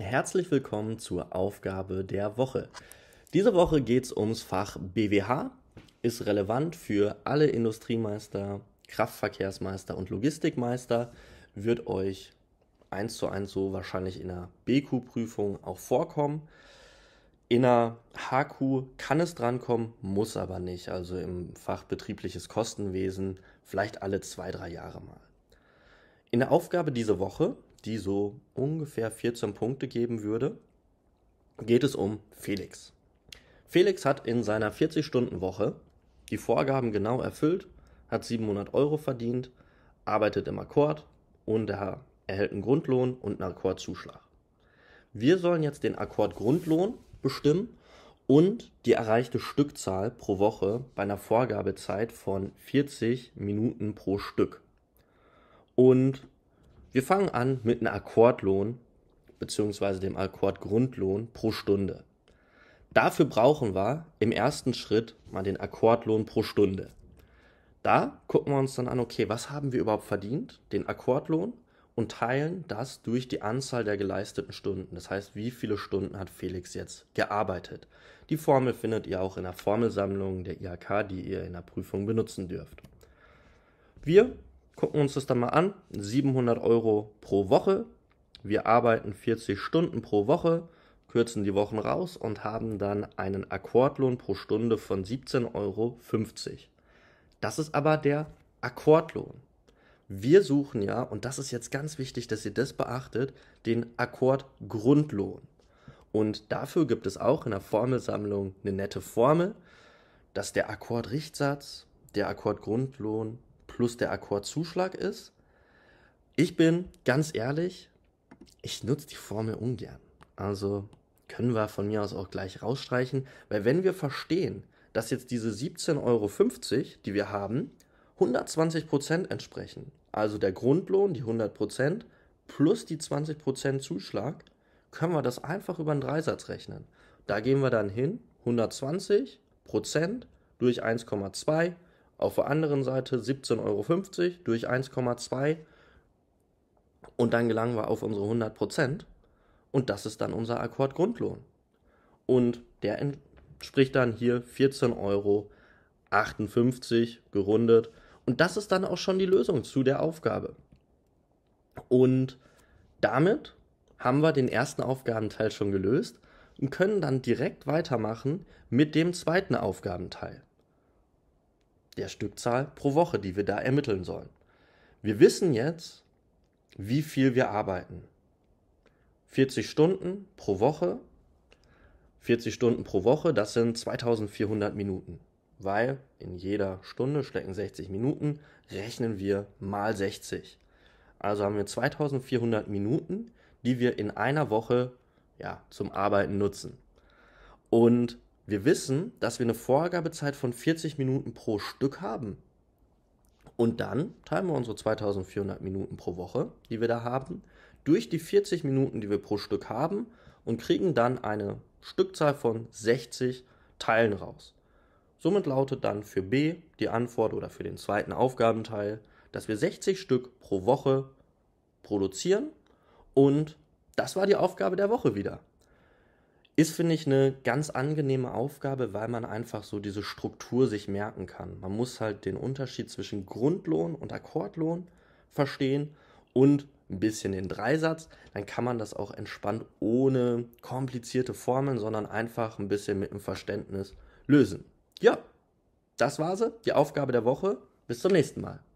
Herzlich willkommen zur Aufgabe der Woche. Diese Woche geht es ums Fach BWH, ist relevant für alle Industriemeister, Kraftverkehrsmeister und Logistikmeister, wird euch eins zu eins so wahrscheinlich in der BQ-Prüfung auch vorkommen. In der HQ kann es drankommen, muss aber nicht. Also im Fach betriebliches Kostenwesen vielleicht alle zwei, drei Jahre mal. In der Aufgabe dieser Woche die so ungefähr 14 Punkte geben würde, geht es um Felix. Felix hat in seiner 40-Stunden-Woche die Vorgaben genau erfüllt, hat 700 Euro verdient, arbeitet im Akkord und er erhält einen Grundlohn und einen Akkordzuschlag. Wir sollen jetzt den Akkordgrundlohn bestimmen und die erreichte Stückzahl pro Woche bei einer Vorgabezeit von 40 Minuten pro Stück. Und wir fangen an mit einem Akkordlohn bzw. dem Akkordgrundlohn pro Stunde. Dafür brauchen wir im ersten Schritt mal den Akkordlohn pro Stunde. Da gucken wir uns dann an, okay, was haben wir überhaupt verdient, den Akkordlohn, und teilen das durch die Anzahl der geleisteten Stunden. Das heißt, wie viele Stunden hat Felix jetzt gearbeitet? Die Formel findet ihr auch in der Formelsammlung der IHK, die ihr in der Prüfung benutzen dürft. Wir gucken uns das dann mal an. 700 Euro pro Woche. Wir arbeiten 40 Stunden pro Woche, kürzen die Wochen raus und haben dann einen Akkordlohn pro Stunde von 17,50 Euro. Das ist aber der Akkordlohn. Wir suchen ja, und das ist jetzt ganz wichtig, dass ihr das beachtet, den Akkordgrundlohn. Und dafür gibt es auch in der Formelsammlung eine nette Formel, dass der Akkordrichtsatz, der Akkordgrundlohn plus der Akkordzuschlag ist. Ich bin ganz ehrlich, ich nutze die Formel ungern. Also können wir von mir aus auch gleich rausstreichen, weil wenn wir verstehen, dass jetzt diese 17,50 Euro, die wir haben, 120 Prozent entsprechen, also der Grundlohn, die 100 Prozent, plus die 20 Prozent Zuschlag, können wir das einfach über einen Dreisatz rechnen. Da gehen wir dann hin, 120 Prozent durch 1,2 auf der anderen Seite 17,50 Euro durch 1,2 und dann gelangen wir auf unsere 100 Prozent und das ist dann unser Akkordgrundlohn. Und der entspricht dann hier 14,58 Euro gerundet und das ist dann auch schon die Lösung zu der Aufgabe. Und damit haben wir den ersten Aufgabenteil schon gelöst und können dann direkt weitermachen mit dem zweiten Aufgabenteil der Stückzahl pro Woche, die wir da ermitteln sollen. Wir wissen jetzt, wie viel wir arbeiten. 40 Stunden pro Woche. 40 Stunden pro Woche, das sind 2400 Minuten. Weil in jeder Stunde stecken 60 Minuten, rechnen wir mal 60. Also haben wir 2400 Minuten, die wir in einer Woche ja, zum Arbeiten nutzen. Und wir wissen, dass wir eine Vorgabezeit von 40 Minuten pro Stück haben. Und dann teilen wir unsere 2400 Minuten pro Woche, die wir da haben, durch die 40 Minuten, die wir pro Stück haben und kriegen dann eine Stückzahl von 60 Teilen raus. Somit lautet dann für B die Antwort oder für den zweiten Aufgabenteil, dass wir 60 Stück pro Woche produzieren und das war die Aufgabe der Woche wieder. Ist, finde ich, eine ganz angenehme Aufgabe, weil man einfach so diese Struktur sich merken kann. Man muss halt den Unterschied zwischen Grundlohn und Akkordlohn verstehen und ein bisschen den Dreisatz. Dann kann man das auch entspannt ohne komplizierte Formeln, sondern einfach ein bisschen mit dem Verständnis lösen. Ja, das war sie, die Aufgabe der Woche. Bis zum nächsten Mal.